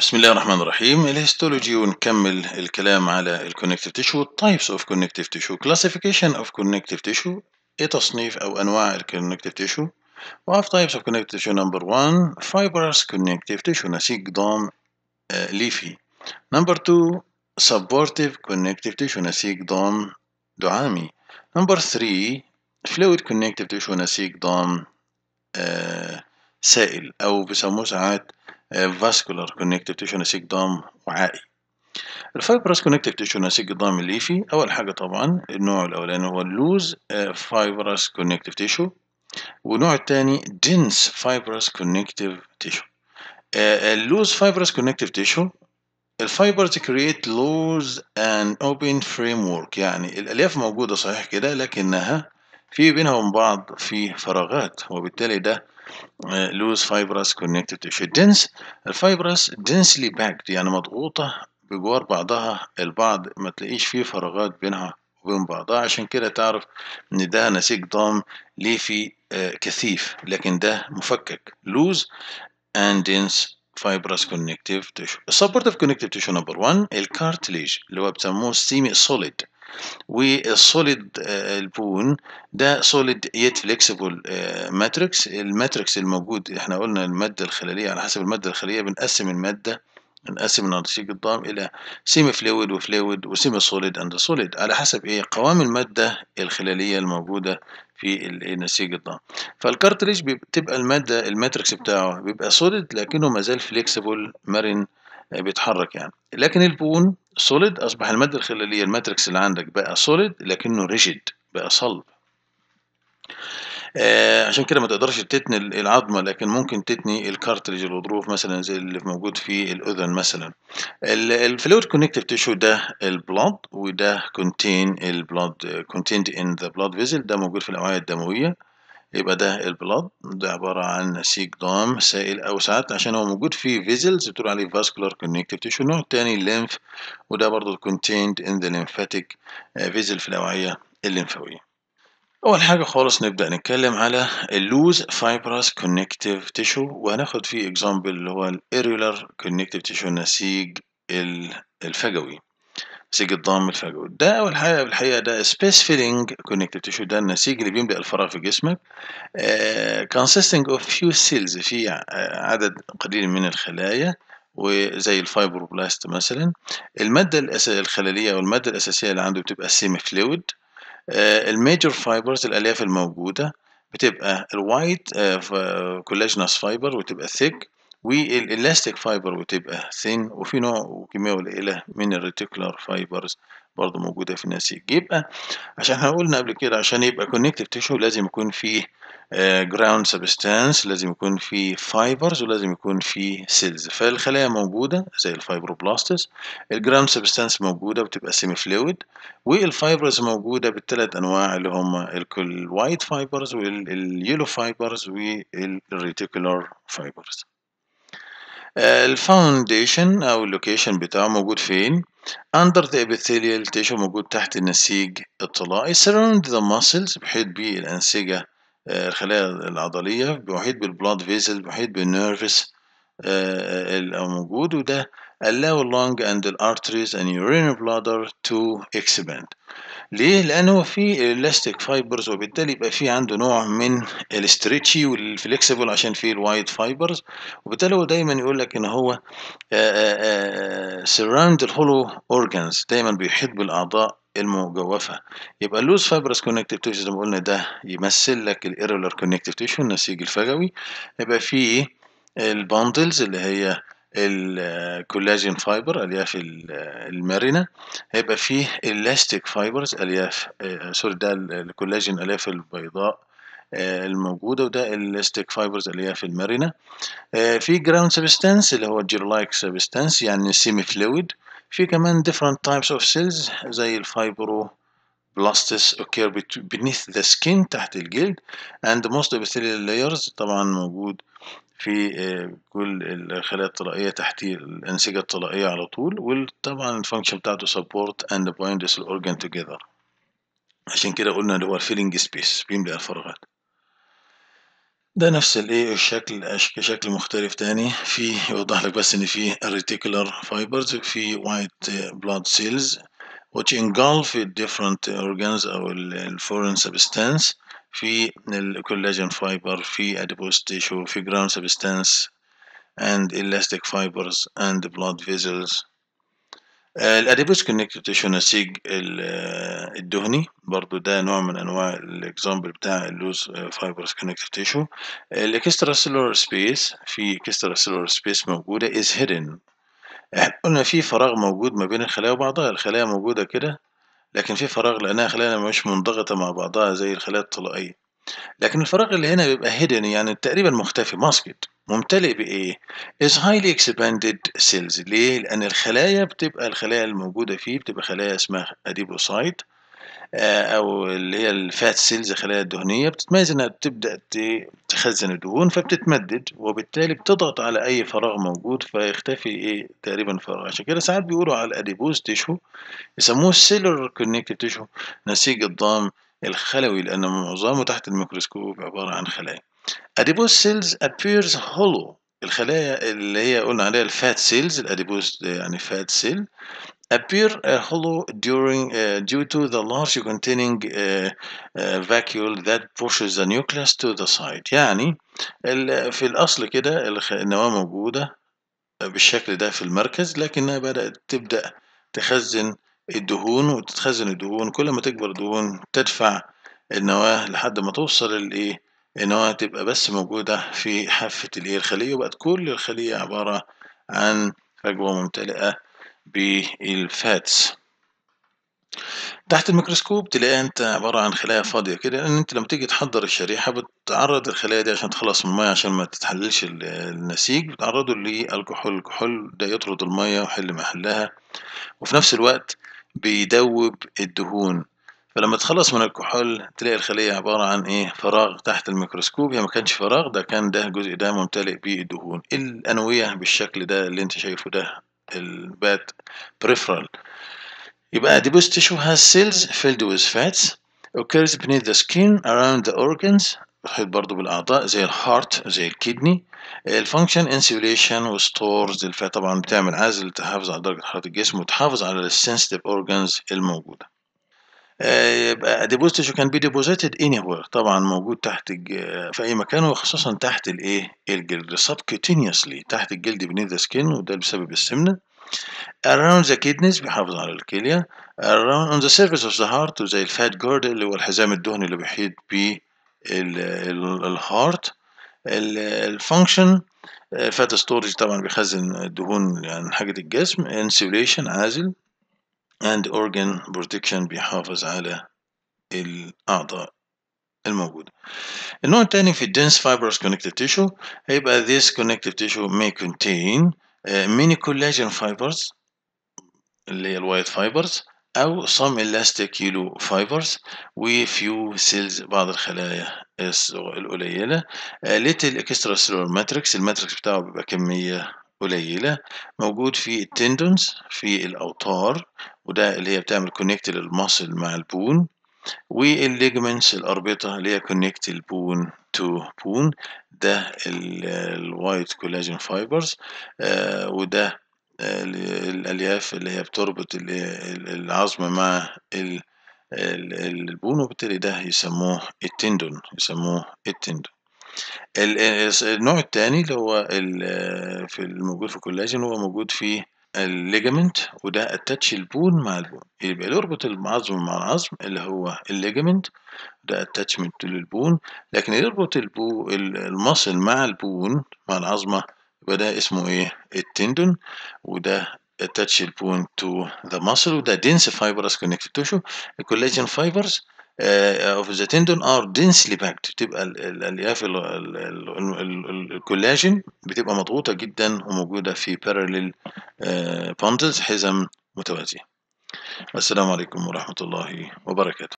بسم الله الرحمن الرحيم الهيستولوجي ونكمل الكلام على الكونكتيف تيشو types of connective tissue classification of connective tissue ايه تصنيف او انواع الكونكتيف تيشو we have types of connective tissue number one fibrous connective tissue نسيج ضام ليفي number two supportive connective tissue نسيج ضام دعامي number three fluid connective tissue نسيج ضام سائل او بيسموه ساعات فاسكولار كونكتيف تيشو نسيج ضام وعائي الفايبرس كونكتيف تيشو نسيج ضام الليفي اول حاجه طبعا النوع الاولاني هو اللوز فايبرس كونكتيف تيشو والنوع الثاني dense fibrous connective tissue. اللوز آه، آه، loose fibrous connective tissue كرييت لوز ان اوبن فريم ورك يعني الألياف موجودة صحيح كده لكنها في بينها وبين بعض في فراغات وبالتالي ده لوز فايبرس كونكتد تشو dense الفايبرس densely packed يعني مضغوطة بجوار بعضها البعض ما تلاقيش فيه فراغات بينها وبين بعضها عشان كده تعرف ان ده نسيج ضام ليه في آه، كثيف لكن ده مفكك لوز and dense fibrous connective tissue. supportive كونكتيف تيشو نمبر 1 الكارتليج اللي هو بتسموه سيمي سوليد والسوليد آه، البون ده سوليد يت فليكسيبل ماتريكس الماتريكس الموجود احنا قلنا الماده الخلاليه على حسب الماده الخلاليه بنقسم الماده نقسم الانسيق الضام الى سيمي فلويد وفلويد وسيمي سوليد اند سوليد على حسب ايه قوام الماده الخلاليه الموجوده في النسيج الضام فالكارتريج بتبقى الماده الماتريكس بتاعه بيبقى سوليد لكنه مازال فليكسيبل مرن آه، بيتحرك يعني لكن البون سوليد أصبح المادة الخلالية الماتريكس اللي عندك بقى سوليد لكنه ريجيد بقى صلب آه عشان كده ما تقدرش تتني العظمه لكن ممكن تتني الكارتريج الغضروف مثلا زي اللي موجود في الاذن مثلا الفلويد كونكتيف تيشو ده البلاد وده كونتين البلاد كونتيند ان ذا بلاد فيزل ده موجود في الاوعيه الدمويه يبقى ده البلاد ده عبارة عن نسيج ضام سائل أو ساعات عشان هو موجود في فيزلز بتقول عليه vascular connective tissue النوع التاني الليمف وده برضه contained in the lymphatic فيزل آه، في الأوعية الليمفاوية. أول حاجة خالص نبدأ نتكلم على اللوز فايبرس كونكتيف تيشو وهناخد فيه اكزامبل اللي هو الإيريولار كونكتيف تيشو النسيج الفجوي الضام الفرق ده أول حاجة الحقيقة ده سبيس فيلينج كونكتيف تشو ده النسيج اللي بيملأ الفراغ في جسمك كونسيستنج اوف فيو سيلز في عدد قليل من الخلايا وزي الفايبروبلاست مثلا المادة الخلالية أو المادة الأساسية اللي عنده بتبقى السيمي فلويد الميجر فايبرز الألياف الموجودة بتبقى الوايت كولاجينوس فايبر وتبقى ثيك والالاستيك فايبر بتبقى ثين وفي نوع وكميه قليله من الريتيكولار فايبرز برضو موجوده في النسيج يبقى عشان احنا قلنا قبل كده عشان يبقى كونكتيف تيشو لازم يكون فيه جراوند سبستانس لازم يكون فيه فايبرز ولازم يكون فيه سيلز فالخلايا موجوده زي الفايبروبلاستس الجراوند سبستانس موجوده بتبقى سيمي فلويد والفايبرز موجوده بالثلاث انواع اللي هم الوايت فايبرز واليلو فايبرز والريتيكولار فايبرز آه، الفاونديشن او اللوكيشن بتاعه موجود فين under the epithelial tissue موجود تحت النسيج الطلائي surround the muscles بحيط به الانسجه آه، الخلايا العضليه بمحيط بالبلاد فيزل بمحيط بالنيرفس او موجود وده allow lung and the arteries and urinary bladder to expand ليه؟ لأنه في الاستيك فايبرز وبالتالي يبقى في عنده نوع من الاستريتشي والفليكسيبل عشان فيه الوايد فايبرز وبالتالي هو دايما يقول لك إن هو سراوند الهولو اورجانز دايما بيحيط بالأعضاء المجوفة يبقى اللوز فايبرز كونكتيف تيشو زي ما قلنا ده يمثل لك الايرولر كونكتيف تيشو النسيج الفجوي يبقى فيه الباندلز اللي هي الكولاجين فايبر الياف المرنه هيبقى فيه الاستيك فايبرز الياف آه، سوري ده الكولاجين الياف البيضاء آه، الموجوده وده الاستيك فايبرز الياف المرنه آه، في جراوند سبستانس اللي هو الجيرلايك سبستانس يعني سيمي فلويد في كمان ديفرنت تايبس اوف سيلز زي الفايبرو بلاستس اوكير بنيث ذا سكين تحت الجلد موست اوف ثري لايرز طبعا موجود في آه، كل الخلايا الطلائية تحت الأنسجة الطلائية على طول وطبعا الفانكشن بتاعته support and this organ together عشان كده قلنا اللي هو filling space بيملأ الفراغات ده نفس الايه الشكل شكل مختلف تاني في يوضح لك بس ان في reticular fibers في white blood cells which engulf different organs او foreign substance في الكولاجين فايبر في أدبوس تيشو في جرام سبستانس and elastic fibers and blood vessels الأدبوس كونكتيف تيشو نسيج الدهني برضو ده نوع من انواع الاكزامبل بتاع اللوز فايبرز كونكتيف تيشو الاكسترا سيلور سبيس في اكسترا سيلور سبيس موجوده از هيدن قلنا في فراغ موجود ما بين الخلايا وبعضها الخلايا موجوده كده لكن في فراغ لأنها خلايا مش منضغطة مع بعضها زي الخلايا الطلائية لكن الفراغ اللي هنا بيبقى هيدن يعني تقريبا مختفي ماسكت ممتلئ بإيه؟ is highly expanded cells ليه؟ لأن الخلايا بتبقى الخلايا الموجودة فيه بتبقى خلايا اسمها اديبوسايت آه، أو اللي هي الفات سيلز الخلايا الدهنية بتتميز إنها بتبدأ تخزن الدهون فبتتمدد وبالتالي بتضغط على أي فراغ موجود فيختفي إيه تقريبا فراغ عشان كده ساعات بيقولوا على الأديبوز تيشو يسموه سيلر كونكتيف تيشو نسيج الضام الخلوي لأن معظمه تحت الميكروسكوب عبارة عن خلايا أديبوز سيلز ابييرز هولو الخلايا اللي هي قلنا عليها الفات سيلز الأديبوز يعني فات سيل appear uh, hollow during, uh, due to the large containing uh, vacuole that pushes the nucleus to the side يعني في الأصل كده النواة موجودة بالشكل ده في المركز لكنها بدأت تبدأ تخزن الدهون وتتخزن الدهون كل ما تكبر الدهون تدفع النواة لحد ما توصل الايه النواة تبقى بس موجودة في حافة الإيه الخلية وبقت كل الخلية عبارة عن فجوة ممتلئة بالفاتس تحت الميكروسكوب تلاقي انت عبارة عن خلايا فاضية كده لان انت لما تيجي تحضر الشريحة بتعرض الخلايا دي عشان تخلص من المية عشان ما تتحللش النسيج بتعرضه للكحول الكحول ده يطرد المية ويحل محلها وفي نفس الوقت بيدوب الدهون فلما تخلص من الكحول تلاقي الخلية عبارة عن إيه فراغ تحت الميكروسكوب هي ما كانش فراغ ده كان ده الجزء ده ممتلئ بالدهون الأنوية بالشكل ده اللي أنت شايفه ده الباد بريفرال يبقى adipose تشو هاز cells filled with fats occurs beneath the skin around the organs بحيث برضه بالأعضاء زي الهارت زي الكدني الفانكشن انسيوليشن وستورز الفات طبعا بتعمل عزل تحافظ على درجة حرارة الجسم وتحافظ على السنسيتيف اورجنز الموجودة يبقى ديبوزيت شو كان بي ديبوزيتد اني وير طبعا موجود تحت آه، في اي مكان وخصوصا تحت الايه الجلد سبكوتينيوسلي تحت الجلد بنيذ ذا سكين وده بسبب السمنه around the kidneys بيحافظ على الكليه around on the surface of the heart زي الفات جورد اللي هو الحزام الدهني اللي بيحيط بيه الهارت الفانكشن فات ستورج طبعا بيخزن الدهون يعني حاجه الجسم insulation عازل and organ protection بيحافظ على الأعضاء الموجودة. النوع التاني في dense fibrous connective tissue هيبقى this connective tissue may contain many collagen fibers اللي هي الوايت fibers أو some elastic yellow fibers و few cells بعض الخلايا القليلة little extracellular matrix الماتريكس بتاعه بيبقى كمية قليلة موجود في التندونز في الأوتار وده اللي هي بتعمل كونكت للمصل مع البون والليجمنتس الأربطة اللي هي كونكت البون تو بون ده الوايت كولاجين فايبرز وده الألياف اللي هي بتربط العظم مع البون وبالتالي ده يسموه التندون يسموه التندون النوع الثاني اللي هو في الموجود في الكولاجين هو موجود في الليجمنت وده اتاتش البون مع البون يبقى يربط العظم مع العظم اللي هو الليجمنت ده اتاتشمنت للبون لكن يربط البو المصل مع البون مع العظمه يبقى ده اسمه ايه التندون وده اتاتش البون تو ذا مصل وده فايبرز fibrous connective tissue الكولاجين فايبرز اوف ذا تندون ار دنسلي باكت تبقى الالياف الكولاجين بتبقى مضغوطه جدا وموجوده في بارلل آه، بوندز حزم متوازيه السلام عليكم ورحمه الله وبركاته